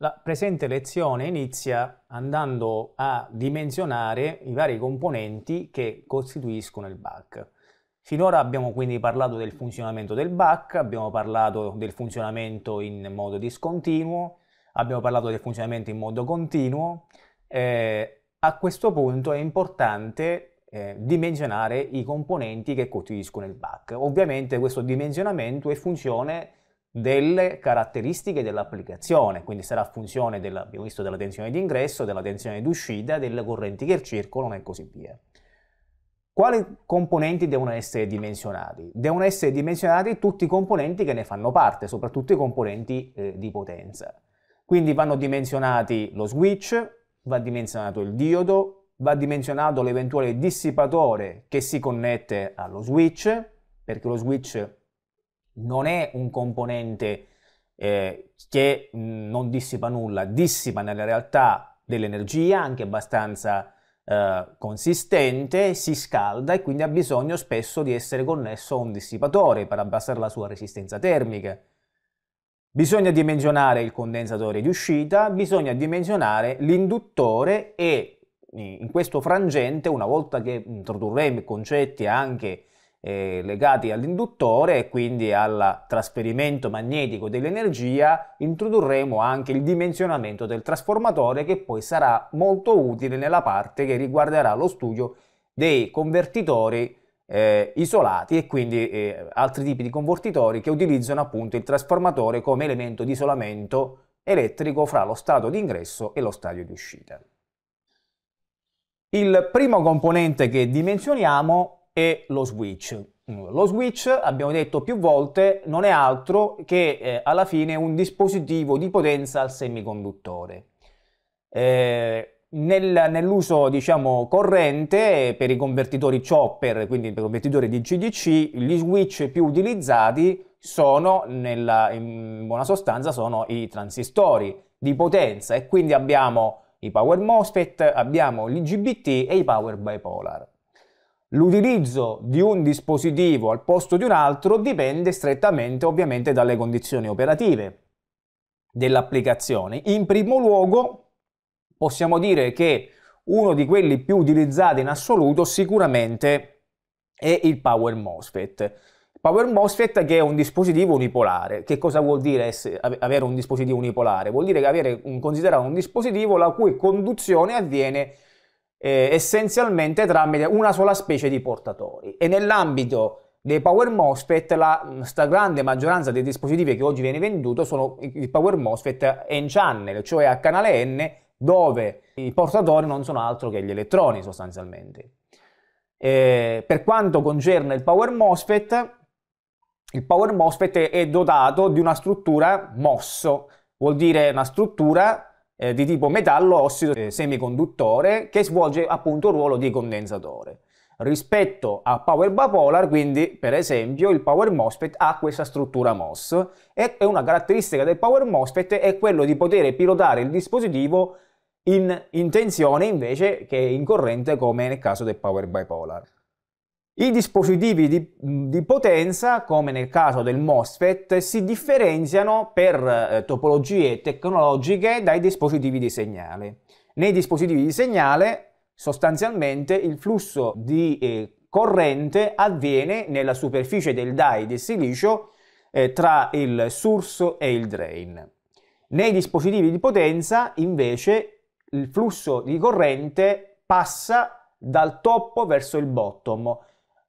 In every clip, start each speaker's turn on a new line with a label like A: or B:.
A: La presente lezione inizia andando a dimensionare i vari componenti che costituiscono il BAC. Finora abbiamo quindi parlato del funzionamento del BAC, abbiamo parlato del funzionamento in modo discontinuo, abbiamo parlato del funzionamento in modo continuo. Eh, a questo punto è importante eh, dimensionare i componenti che costituiscono il BAC. Ovviamente questo dimensionamento è funzione delle caratteristiche dell'applicazione, quindi sarà funzione della, abbiamo visto, della tensione d'ingresso, della tensione d'uscita, delle correnti che circolano e così via. Quali componenti devono essere dimensionati? Devono essere dimensionati tutti i componenti che ne fanno parte, soprattutto i componenti eh, di potenza. Quindi vanno dimensionati lo switch, va dimensionato il diodo, va dimensionato l'eventuale dissipatore che si connette allo switch, perché lo switch non è un componente eh, che non dissipa nulla, dissipa nella realtà dell'energia anche abbastanza eh, consistente, si scalda e quindi ha bisogno spesso di essere connesso a un dissipatore per abbassare la sua resistenza termica. Bisogna dimensionare il condensatore di uscita, bisogna dimensionare l'induttore e in questo frangente, una volta che introdurremo i concetti anche eh, legati all'induttore e quindi al trasferimento magnetico dell'energia, introdurremo anche il dimensionamento del trasformatore che poi sarà molto utile nella parte che riguarderà lo studio dei convertitori eh, isolati e quindi eh, altri tipi di convertitori che utilizzano appunto il trasformatore come elemento di isolamento elettrico fra lo stato di ingresso e lo stadio di uscita. Il primo componente che dimensioniamo e lo switch. Lo switch, abbiamo detto più volte, non è altro che eh, alla fine un dispositivo di potenza al semiconduttore. Eh, nel, nell'uso diciamo, corrente per i convertitori chopper, quindi per i convertitori di GDC, gli switch più utilizzati sono, nella, in buona sostanza, sono i transistori di potenza e quindi abbiamo i power MOSFET, abbiamo l'IGBT e i power bipolar. L'utilizzo di un dispositivo al posto di un altro dipende strettamente ovviamente dalle condizioni operative dell'applicazione. In primo luogo possiamo dire che uno di quelli più utilizzati in assoluto sicuramente è il Power MOSFET. Power MOSFET che è un dispositivo unipolare. Che cosa vuol dire avere un dispositivo unipolare? Vuol dire che avere un, considerato un dispositivo la cui conduzione avviene eh, essenzialmente tramite una sola specie di portatori. E nell'ambito dei Power MOSFET, la stragrande maggioranza dei dispositivi che oggi viene venduto sono i Power MOSFET N-channel, cioè a canale N, dove i portatori non sono altro che gli elettroni sostanzialmente. Eh, per quanto concerne il Power MOSFET, il Power MOSFET è dotato di una struttura MOSSO, vuol dire una struttura eh, di tipo metallo ossido eh, semiconduttore che svolge appunto il ruolo di condensatore. Rispetto a Power Bipolar, quindi per esempio il Power MOSFET ha questa struttura MOS e una caratteristica del Power MOSFET è quello di poter pilotare il dispositivo in, in tensione invece che in corrente come nel caso del Power Bipolar. I dispositivi di, di, potenza, come nel caso del MOSFET, si differenziano per eh, topologie tecnologiche dai dispositivi di segnale. Nei dispositivi di segnale, sostanzialmente, il flusso di eh, corrente avviene nella superficie del die di silicio eh, tra il source e il drain. Nei dispositivi di potenza, invece, il flusso di corrente passa dal top verso il bottom,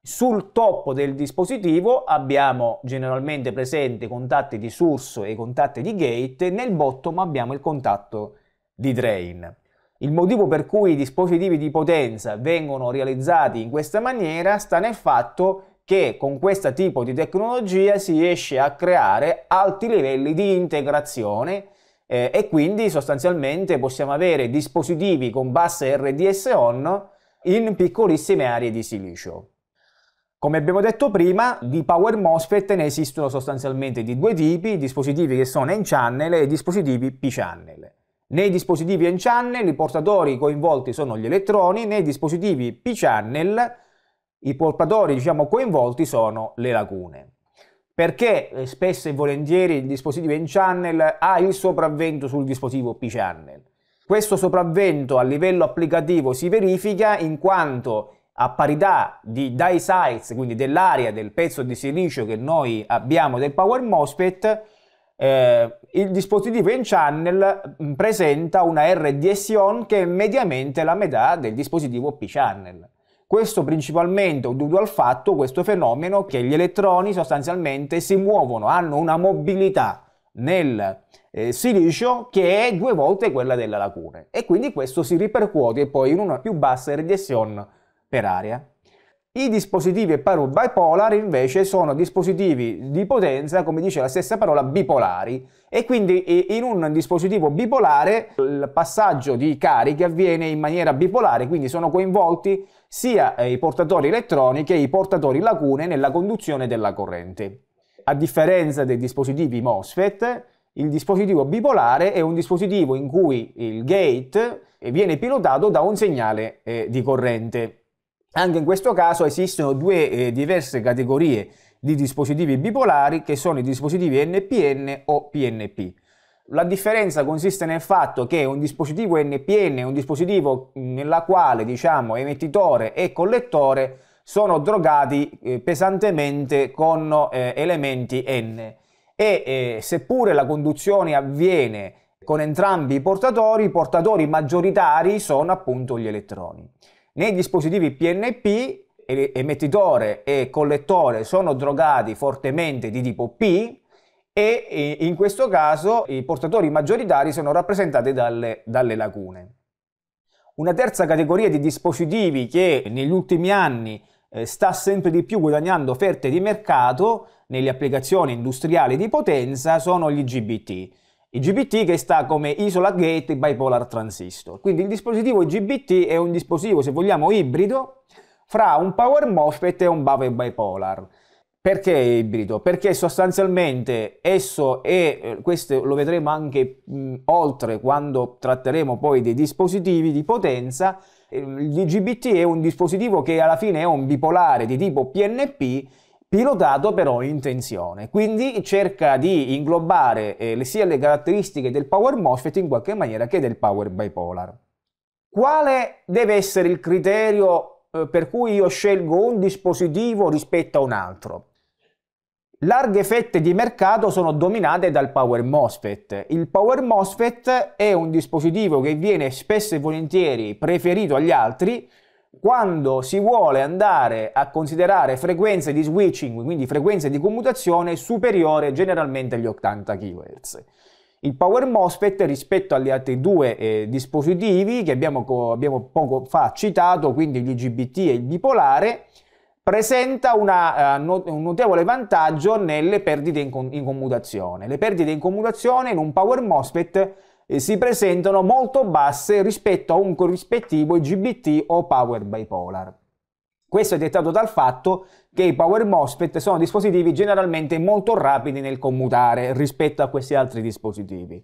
A: sul top del dispositivo abbiamo generalmente presente i contatti di source e i contatti di gate, nel bottom abbiamo il contatto di drain. Il motivo per cui i dispositivi di potenza vengono realizzati in questa maniera sta nel fatto che con questo tipo di tecnologia si riesce a creare alti livelli di integrazione eh, e quindi sostanzialmente possiamo avere dispositivi con basse RDS on in piccolissime aree di silicio. Come abbiamo detto prima, di Power MOSFET ne esistono sostanzialmente di due tipi, dispositivi che sono N-channel e dispositivi P-channel. Nei dispositivi N-channel i portatori coinvolti sono gli elettroni, nei dispositivi P-channel i portatori diciamo, coinvolti sono le lacune. Perché eh, spesso e volentieri il dispositivo N-channel ha il sopravvento sul dispositivo P-channel? Questo sopravvento a livello applicativo si verifica in quanto a parità di die size, quindi dell'area del pezzo di silicio che noi abbiamo del Power MOSFET, eh, il dispositivo in channel mm, presenta una RDS-ON che è mediamente la metà del dispositivo P-channel. Questo principalmente è dovuto al fatto, questo fenomeno, che gli elettroni sostanzialmente si muovono, hanno una mobilità nel eh, silicio che è due volte quella della lacune e quindi questo si ripercuote poi in una più bassa RDS-ON per aria. I dispositivi paru bipolar invece sono dispositivi di potenza, come dice la stessa parola, bipolari e quindi in un dispositivo bipolare il passaggio di cariche avviene in maniera bipolare, quindi sono coinvolti sia eh, i portatori elettroniche che i portatori lacune nella conduzione della corrente. A differenza dei dispositivi MOSFET, il dispositivo bipolare è un dispositivo in cui il gate eh, viene pilotato da un segnale eh, di corrente. Anche in questo caso esistono due eh, diverse categorie di dispositivi bipolari che sono i dispositivi NPN o PNP. La differenza consiste nel fatto che un dispositivo NPN è un dispositivo mm, nella quale diciamo, emettitore e collettore sono drogati eh, pesantemente con eh, elementi N e eh, seppure la conduzione avviene con entrambi i portatori, i portatori maggioritari sono appunto gli elettroni. Nei dispositivi PNP emettitore e collettore sono drogati fortemente di tipo P e in questo caso i portatori maggioritari sono rappresentati dalle, dalle lacune. Una terza categoria di dispositivi che negli ultimi anni eh, sta sempre di più guadagnando offerte di mercato nelle applicazioni industriali di potenza sono gli GBT. IGBT che sta come Isola Gate Bipolar Transistor. Quindi il dispositivo IGBT è un dispositivo, se vogliamo, ibrido fra un Power MOSFET e un Bave Bipolar. Perché è ibrido? Perché sostanzialmente esso è, eh, questo lo vedremo anche mh, oltre quando tratteremo poi dei dispositivi di potenza, eh, l'IGBT è un dispositivo che alla fine è un bipolare di tipo PNP pilotato però in tensione, quindi cerca di inglobare eh, sia le caratteristiche del power MOSFET in qualche maniera che del power bipolar. Quale deve essere il criterio eh, per cui io scelgo un dispositivo rispetto a un altro? Larghe fette di mercato sono dominate dal Power MOSFET. Il Power MOSFET è un dispositivo che viene spesso e volentieri preferito agli altri quando si vuole andare a considerare frequenze di switching, quindi frequenze di commutazione superiore generalmente agli 80 kHz. Il Power MOSFET rispetto agli altri due eh, dispositivi che abbiamo, abbiamo, poco fa citato, quindi l'IGBT e il bipolare, presenta una, uh, eh, not- un notevole vantaggio nelle perdite in, com- in, commutazione. Le perdite in commutazione in un Power MOSFET si presentano molto basse rispetto a un corrispettivo GBT o Power Bipolar. Questo è dettato dal fatto che i Power MOSFET sono dispositivi generalmente molto rapidi nel commutare rispetto a questi altri dispositivi.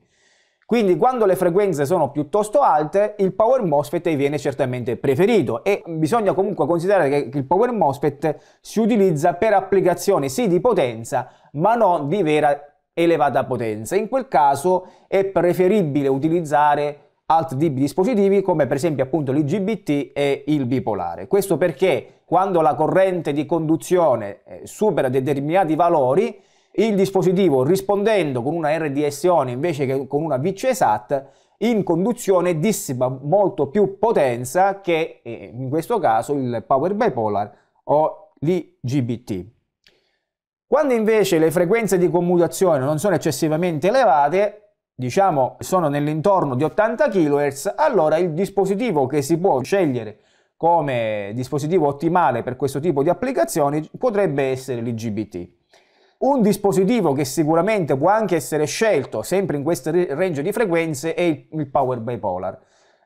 A: Quindi quando le frequenze sono piuttosto alte, il Power MOSFET viene certamente preferito e bisogna comunque considerare che il Power MOSFET si utilizza per applicazioni sì di potenza, ma non di vera elevata potenza. In quel caso è preferibile utilizzare altri tipi di dispositivi come per esempio appunto l'IGBT e il bipolare. Questo perché quando la corrente di conduzione eh, supera determinati valori, il dispositivo rispondendo con una RDS-ON invece che con una VCSAT in conduzione dissipa molto più potenza che eh, in questo caso il power bipolar o l'IGBT. Quando invece le frequenze di commutazione non sono eccessivamente elevate, diciamo sono nell'intorno di 80 kHz, allora il dispositivo che si può scegliere come dispositivo ottimale per questo tipo di applicazioni potrebbe essere l'IGBT. Un dispositivo che sicuramente può anche essere scelto sempre in questo range di frequenze è il Power Bipolar.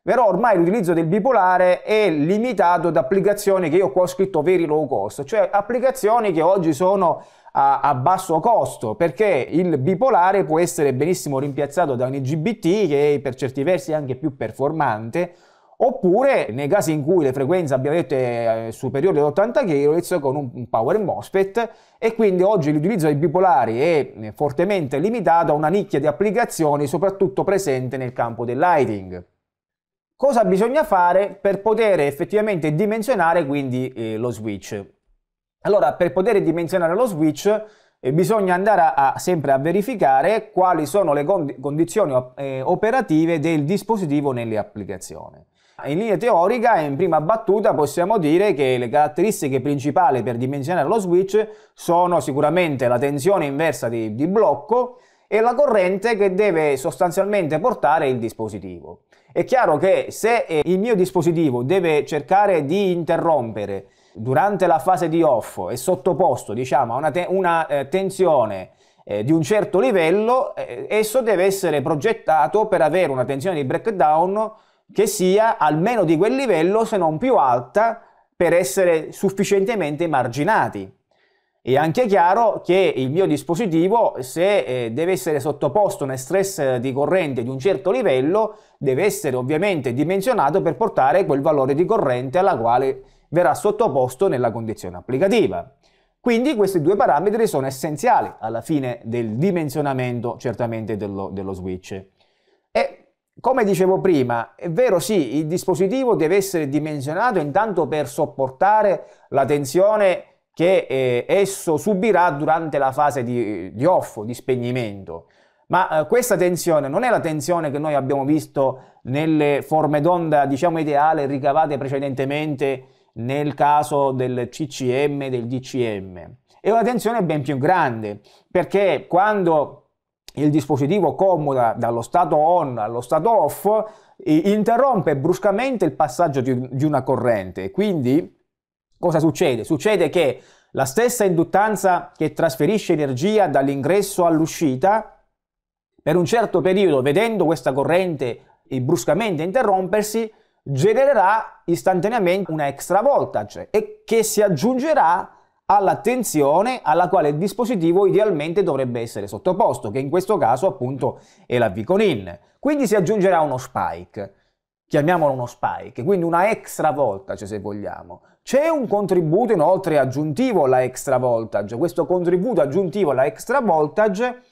A: Però ormai l'utilizzo del bipolare è limitato ad applicazioni che io qua ho scritto veri low cost, cioè applicazioni che oggi sono a, a basso costo, perché il bipolare può essere benissimo rimpiazzato da un IGBT che per certi versi è anche più performante, oppure nei casi in cui le frequenze abbiamo detto è eh, superiore ad 80 kHz con un power MOSFET e quindi oggi l'utilizzo dei bipolari è eh, fortemente limitato a una nicchia di applicazioni soprattutto presente nel campo del lighting. Cosa bisogna fare per poter effettivamente dimensionare quindi eh, lo switch? Allora, per poter dimensionare lo switch, eh, bisogna andare a, a, sempre a verificare quali sono le condi condizioni eh, operative del dispositivo nelle applicazioni. In linea teorica, in prima battuta, possiamo dire che le caratteristiche principali per dimensionare lo switch sono sicuramente la tensione inversa di, di blocco e la corrente che deve sostanzialmente portare il dispositivo. È chiaro che se eh, il mio dispositivo deve cercare di interrompere durante la fase di off è sottoposto diciamo, a una, te- una eh, tensione eh, di un certo livello, eh, esso deve essere progettato per avere una tensione di breakdown che sia almeno di quel livello, se non più alta, per essere sufficientemente marginati. È anche chiaro che il mio dispositivo, se eh, deve essere sottoposto a un stress di corrente di un certo livello, deve essere ovviamente dimensionato per portare quel valore di corrente alla quale verrà sottoposto nella condizione applicativa. Quindi questi due parametri sono essenziali alla fine del dimensionamento certamente dello, dello switch. E come dicevo prima, è vero sì, il dispositivo deve essere dimensionato intanto per sopportare la tensione che eh, esso subirà durante la fase di, di off, di spegnimento. Ma eh, questa tensione non è la tensione che noi abbiamo visto nelle forme d'onda, diciamo, ideale ricavate precedentemente nel caso del CCM e del DCM. È una tensione ben più grande perché quando il dispositivo comoda dallo stato on allo stato off interrompe bruscamente il passaggio di, una corrente. Quindi cosa succede? Succede che la stessa induttanza che trasferisce energia dall'ingresso all'uscita, per un certo periodo, vedendo questa corrente bruscamente interrompersi, genererà istantaneamente una extra voltage e che si aggiungerà alla tensione alla quale il dispositivo idealmente dovrebbe essere sottoposto, che in questo caso appunto è la Viconin. Quindi si aggiungerà uno spike, chiamiamolo uno spike, quindi una extra voltage se vogliamo. C'è un contributo inoltre aggiuntivo alla extra voltage, questo contributo aggiuntivo alla extra voltage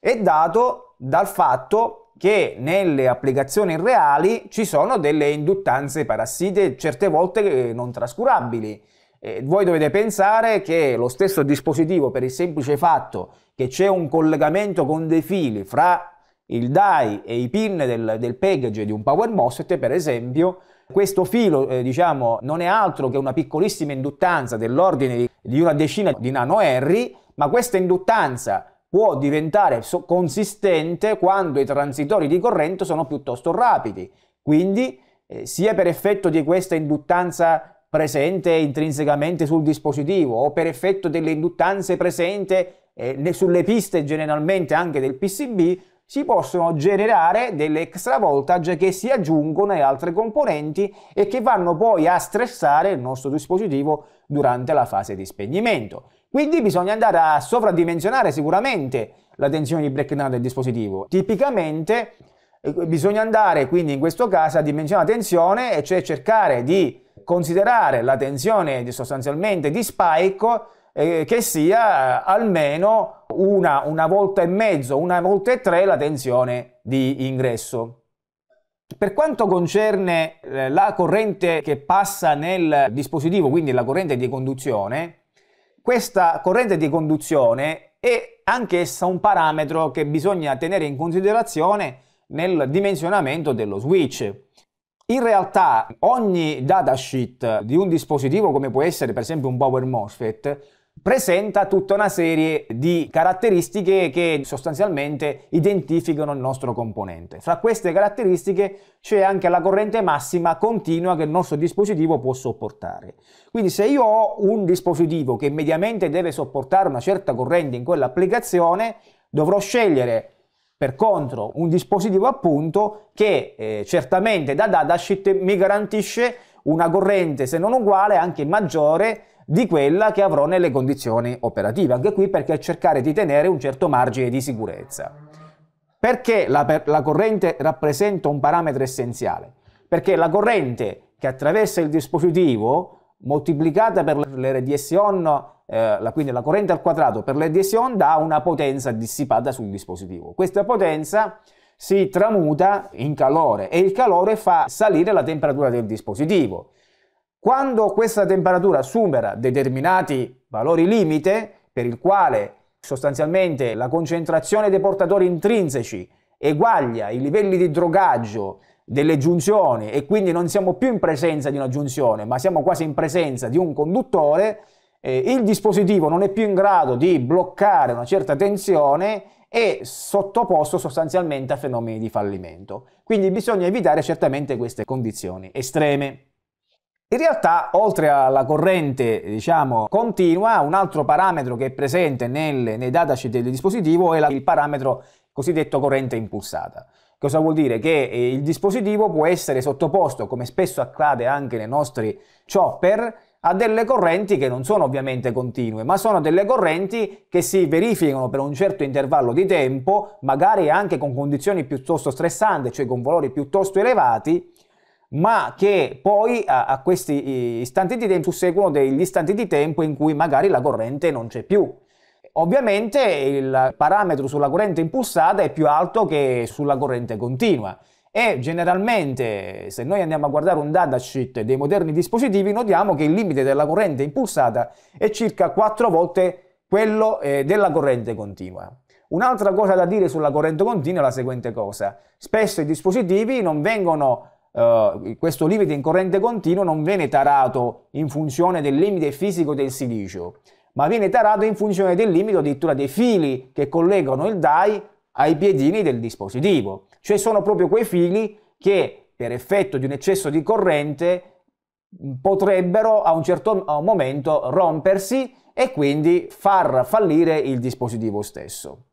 A: è dato dal fatto che nelle applicazioni reali ci sono delle induttanze parassite certe volte eh, non trascurabili. Eh, voi dovete pensare che lo stesso dispositivo, per il semplice fatto che c'è un collegamento con dei fili fra il DAI e i pin del, del package di un Power MOSFET, per esempio, questo filo, eh, diciamo, non è altro che una piccolissima induttanza dell'ordine di, di una decina di nano R, ma questa induttanza può diventare consistente quando i transitori di corrente sono piuttosto rapidi. Quindi, eh, sia per effetto di questa induttanza presente intrinsecamente sul dispositivo o per effetto delle induttanze presenti eh, sulle piste generalmente anche del PCB, si possono generare delle extra voltage che si aggiungono alle altre componenti e che vanno poi a stressare il nostro dispositivo durante la fase di spegnimento. Quindi bisogna andare a sovradimensionare sicuramente la tensione di breakdown del dispositivo. Tipicamente eh, bisogna andare quindi in questo caso a dimensionare la tensione e cioè cercare di considerare la tensione di, sostanzialmente di spike eh, che sia eh, almeno una, una volta e mezzo, una volta e tre la tensione di ingresso. Per quanto concerne eh, la corrente che passa nel dispositivo, quindi la corrente di conduzione, questa corrente di conduzione è anch'essa un parametro che bisogna tenere in considerazione nel dimensionamento dello switch. In realtà ogni datasheet di un dispositivo come può essere per esempio un Power MOSFET presenta tutta una serie di caratteristiche che sostanzialmente identificano il nostro componente. Fra queste caratteristiche c'è anche la corrente massima continua che il nostro dispositivo può sopportare. Quindi se io ho un dispositivo che mediamente deve sopportare una certa corrente in quell'applicazione, dovrò scegliere per contro un dispositivo appunto che eh, certamente da datasheet mi garantisce una corrente se non uguale anche maggiore di quella che avrò nelle condizioni operative. Anche qui perché cercare di tenere un certo margine di sicurezza. Perché la, la corrente rappresenta un parametro essenziale? Perché la corrente che attraversa il dispositivo, moltiplicata per l'RDS on, eh, quindi la corrente al quadrato per l'RDS on, dà una potenza dissipata sul dispositivo. Questa potenza si tramuta in calore e il calore fa salire la temperatura del dispositivo. Quando questa temperatura supera determinati valori limite, per il quale sostanzialmente la concentrazione dei portatori intrinseci eguaglia i livelli di drogaggio delle giunzioni e quindi non siamo più in presenza di una giunzione, ma siamo quasi in presenza di un conduttore, eh, il dispositivo non è più in grado di bloccare una certa tensione e sottoposto sostanzialmente a fenomeni di fallimento. Quindi bisogna evitare certamente queste condizioni estreme. In realtà, oltre alla corrente diciamo, continua, un altro parametro che è presente nel, nei datasheet del dispositivo è la, il parametro cosiddetto corrente impulsata. Cosa vuol dire? Che eh, il dispositivo può essere sottoposto, come spesso accade anche nei nostri chopper, a delle correnti che non sono ovviamente continue, ma sono delle correnti che si verificano per un certo intervallo di tempo, magari anche con condizioni piuttosto stressanti, cioè con valori piuttosto elevati, ma che poi a, a questi istanti di tempo susseguono degli istanti di tempo in cui magari la corrente non c'è più. Ovviamente il parametro sulla corrente impulsata è più alto che sulla corrente continua e generalmente se noi andiamo a guardare un datasheet dei moderni dispositivi notiamo che il limite della corrente impulsata è circa 4 volte quello eh, della corrente continua. Un'altra cosa da dire sulla corrente continua è la seguente cosa. Spesso i dispositivi non vengono Uh, questo limite in corrente continua non viene tarato in funzione del limite fisico del silicio, ma viene tarato in funzione del limite addirittura dei fili che collegano il DAI ai piedini del dispositivo. Cioè sono proprio quei fili che per effetto di un eccesso di corrente potrebbero a un certo momento rompersi e quindi far fallire il dispositivo stesso.